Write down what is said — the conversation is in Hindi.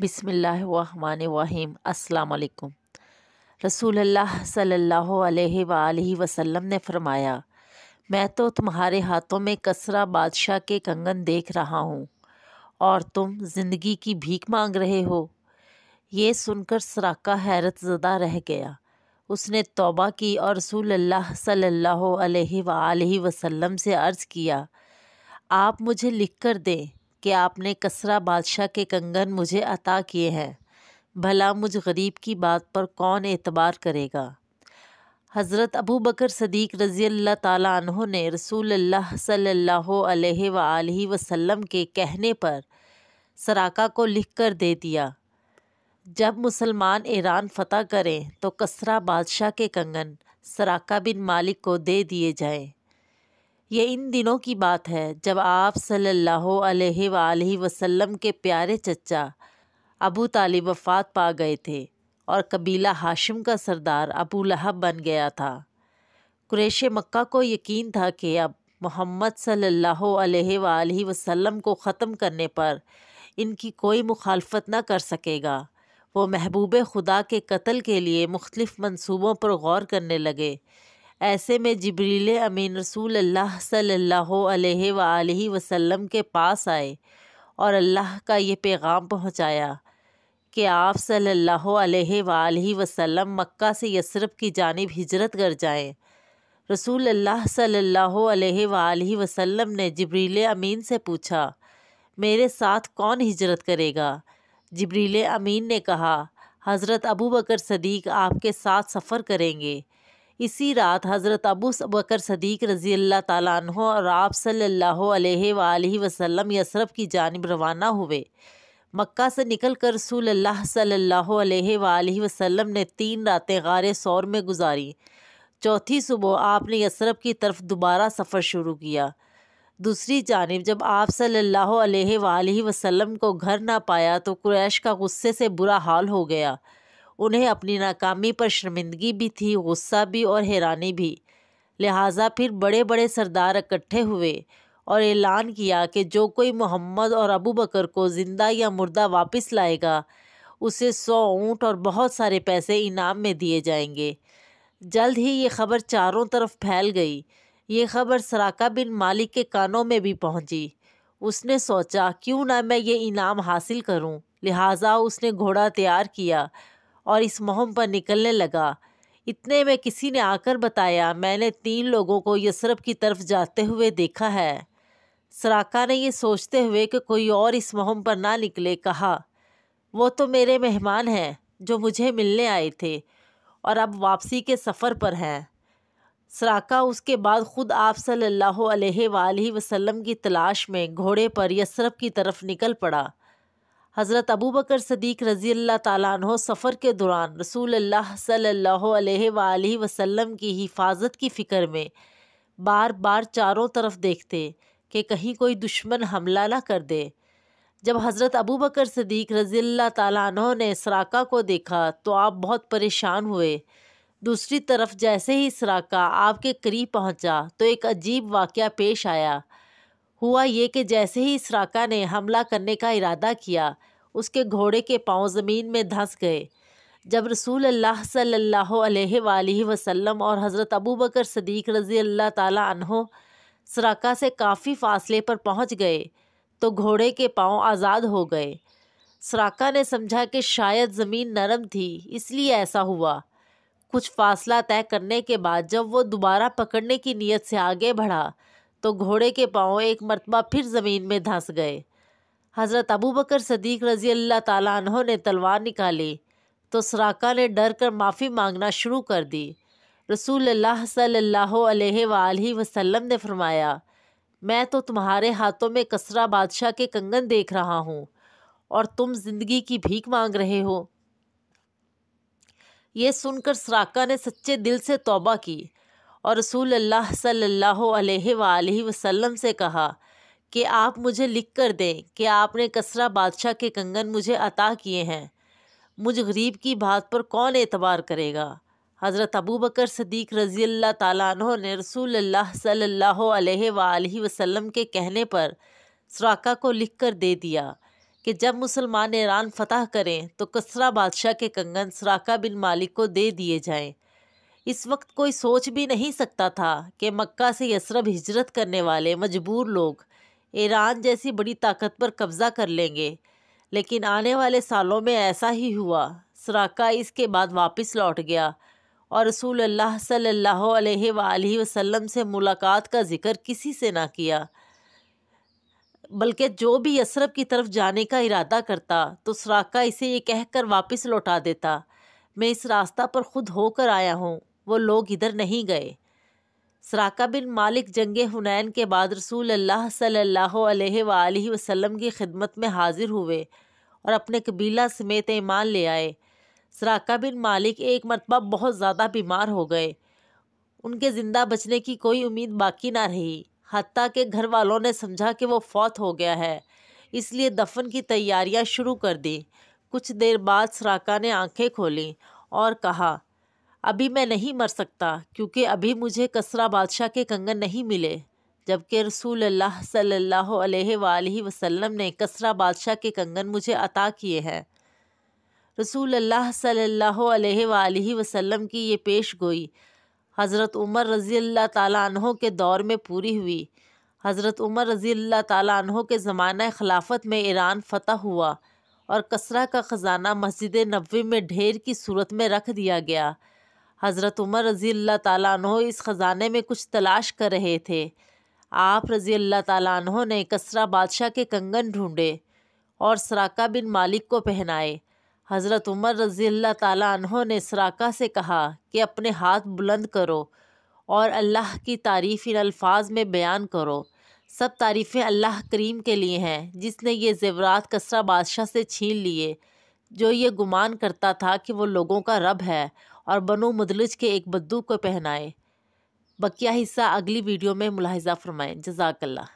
बिसमीम अल्लाम रसूल अल्लाह सल्लल्लाहु वसल्लम ने फरमाया मैं तो तुम्हारे हाथों में कसरा बादशाह के कंगन देख रहा हूँ और तुम ज़िंदगी की भीख मांग रहे हो ये सुनकर सराका हैरत ज़दा रह गया उसने तौबा की और रसूल अल्लाह सल्लल्लाहु अलैहि वसल्लम से अर्ज़ किया आप मुझे लिख कर दें कि आपने कसरा बादशाह के कंगन मुझे अता किए हैं भला मुझ गरीब की बात पर कौन एतबार करेगा हज़रत अबू बकर सदीक रज़ी अल्लाह तह ने रसूल अल्लाह सल्लल्लाहु अलैहि के कहने पर सराका को लिख कर दे दिया जब मुसलमान ईरान फ़तह करें तो कसरा बादशाह के कंगन सराका बिन मालिक को दे दिए जाएँ ये इन दिनों की बात है जब आप सल्लल्लाहु अलैहि वसल्लम के प्यारे चचा अबू तालिब वफ़ात पा गए थे और कबीला हाशिम का सरदार अबू लहब बन गया था कुरेश मक्का को यकीन था कि अब मोहम्मद सल्लल्लाहु अलैहि वसल्लम को ख़त्म करने पर इनकी कोई मुखालफत न कर सकेगा वो महबूब खुदा के कत्ल के लिए मुख्तलिफ़ मनसूबों पर गौर करने लगे ऐसे में जबरील अमीन रसूल अल्लाह सल्लल्लाहु अलैहि वसल्लम वसल्लम के पास आए और अल्लाह का ये पैगाम पहुँचाया कि आप सल्लल्लाहु अलैहि वसल्लम वसल्लम मक्का से यसरब की जानब हिजरत कर जाएं रसूल अल्लाह सल्लल्लाहु अलैहि वसल्लम ने जबरील अमीन से पूछा मेरे साथ कौन हिजरत करेगा जबरील अमीन ने कहा हज़रत अबू बकर सदीक आपके साथ सफ़र करेंगे इसी रात हज़रत अबू बकर सदीक रज़ी अल्लाह तु और आप सल्ला अलैहि यसरफ की जानब रवाना हुए मक्का से निकल कर रसूल अल्लाह सल्लल्लाहु अलैहि ने तीन रातें गार सौर में गुजारी चौथी सुबह आपने यसरफ की तरफ दोबारा सफ़र शुरू किया दूसरी जानब जब आप सल्ला अलैहि को घर ना पाया तो क्रैश का गुस्से से बुरा हाल हो गया उन्हें अपनी नाकामी पर शर्मिंदगी भी थी गुस्सा भी और हैरानी भी लिहाजा फिर बड़े बड़े सरदार इकट्ठे हुए और ऐलान किया कि जो कोई मोहम्मद और अबू बकर को ज़िंदा या मुर्दा वापस लाएगा उसे सौ ऊँट और बहुत सारे पैसे इनाम में दिए जाएंगे जल्द ही ये खबर चारों तरफ फैल गई ये खबर सराका बिन मालिक के कानों में भी पहुंची उसने सोचा क्यों ना मैं ये इनाम हासिल करूं। लिहाजा उसने घोड़ा तैयार किया और इस मुहम पर निकलने लगा इतने में किसी ने आकर बताया मैंने तीन लोगों को यसरफ की तरफ जाते हुए देखा है सराका ने यह सोचते हुए कि कोई और इस मुहम पर ना निकले कहा वो तो मेरे मेहमान हैं जो मुझे मिलने आए थे और अब वापसी के सफ़र पर हैं सराका उसके बाद ख़ुद आप सल्लल्लाहु अलैहि वसल्लम की तलाश में घोड़े पर यसरफ की तरफ निकल पड़ा हज़रत अबू बकर सदीक रज़ी अल्लाह तन सफ़र के दौरान रसूल अल्लाह सल्लल्लाहु अलैहि वसल्लम की हिफाजत की फ़िक्र में बार बार चारों तरफ देखते कि कहीं कोई दुश्मन हमला ना कर दे जब हज़रत अबू बकर सदीक रज़ी अल्लाह तनों ने सराका को देखा तो आप बहुत परेशान हुए दूसरी तरफ जैसे ही सराका आपके करीब पहुँचा तो एक अजीब वाक़ पेश आया हुआ ये कि जैसे ही इसराका ने हमला करने का इरादा किया उसके घोड़े के पांव ज़मीन में धंस गए जब रसूल अल्लाह सल्लल्लाहु अलैहि वसल्लम और हज़रत अबू बकर सदीक रज़ी अल्लाह ताला सराका से काफ़ी फासले पर पहुंच गए तो घोड़े के पांव आज़ाद हो गए सराका ने समझा कि शायद ज़मीन नरम थी इसलिए ऐसा हुआ कुछ फासला तय करने के बाद जब वो दोबारा पकड़ने की नीयत से आगे बढ़ा तो घोड़े के पाँव एक मरतबा फिर ज़मीन में धंस गए हज़रत अबू बकर सदीक रज़ी अल्लाह तहों ने तलवार निकाली तो सराका ने डर कर माफ़ी मांगना शुरू कर दी रसूल अल्लाह वसल्लम ने फरमाया मैं तो तुम्हारे हाथों में कसरा बादशाह के कंगन देख रहा हूँ और तुम जिंदगी की भीख मांग रहे हो यह सुनकर सराका ने सच्चे दिल से तोबा की और रसूल अल्लाह सल्लल्लाहु अलैहि वसल्लम से कहा कि आप मुझे लिख कर दें कि आपने कसरा बादशाह के कंगन मुझे अता किए हैं मुझ गरीब की बात पर कौन एतबार करेगा हज़रत अबू बकर सदीक रज़ी अल्लाह तु ने रसूल अल्लाह सल्लल्लाहु अलैहि वसल्लम के कहने पर सराका को लिख कर दे दिया कि जब मुसलमान ईरान फतह करें तो कसरा बादशाह के कंगन सराका बिन मालिक को दे दिए जाएं इस वक्त कोई सोच भी नहीं सकता था कि मक्का से यसरब हिजरत करने वाले मजबूर लोग ईरान जैसी बड़ी ताकत पर कब्ज़ा कर लेंगे लेकिन आने वाले सालों में ऐसा ही हुआ सराका इसके बाद वापस लौट गया और रसूल अल्लाह सल्लल्लाहु अलैहि वसल्लम से मुलाकात का ज़िक्र किसी से ना किया बल्कि जो भी यसरब की तरफ जाने का इरादा करता तो सराका इसे ये कहकर वापस लौटा देता मैं इस रास्ता पर ख़ुद होकर आया हूँ वो लोग इधर नहीं गए सराका बिन मालिक जंग हुनैन के बाद रसूल अल्लाह सल्ला वसम की खिदमत में हाजिर हुए और अपने कबीला समेत ईमान ले आए सराका बिन मालिक एक मरतबा बहुत ज़्यादा बीमार हो गए उनके ज़िंदा बचने की कोई उम्मीद बाकी ना रही हती के घर वालों ने समझा कि वो फौत हो गया है इसलिए दफन की तैयारियां शुरू कर दी कुछ देर बाद सराका ने आंखें खोली और कहा अभी मैं नहीं मर सकता क्योंकि अभी मुझे कसरा बादशाह के कंगन नहीं मिले जबकि रसूल अल्लाह सल्लल्लाहु अलैहि वसल्लम ने कसरा बादशाह के कंगन मुझे अता किए हैं रसूल अल्लाह सल्लल्लाहु अलैहि वसल्लम की ये पेश गोई हज़रत उमर रज़ी अल्लाह तहों के दौर में पूरी हुई हज़रत उमर रज़ी अल्लाह तहों के ज़माना खिलाफत में ईरान फ़तह हुआ और कसरा का ख़जाना मस्जिद नबी में ढेर की सूरत में रख दिया गया हज़रत उमर रज़ी अल्लाह ताली इस ख़ज़ाने में कुछ तलाश कर रहे थे आप रज़ी अल्लाह ताली ने कसरा बादशाह के कंगन ढूंढे और सराका बिन मालिक को पहनाए हज़रत उमर रज़ी अल्लाह ताली ने सराका से कहा कि अपने हाथ बुलंद करो और अल्लाह की तारीफ़ इन अल्फाज में बयान करो सब तारीफ़ें अल्लाह करीम के लिए हैं जिसने ये जेवरात कसरा बादशाह से छीन लिए जो ये गुमान करता था कि वो लोगों का रब है और बनो मदलज के एक बद्दू को पहनाए बकिया हिस्सा अगली वीडियो में मुलाहजा फरमाएँ जजाकल्ला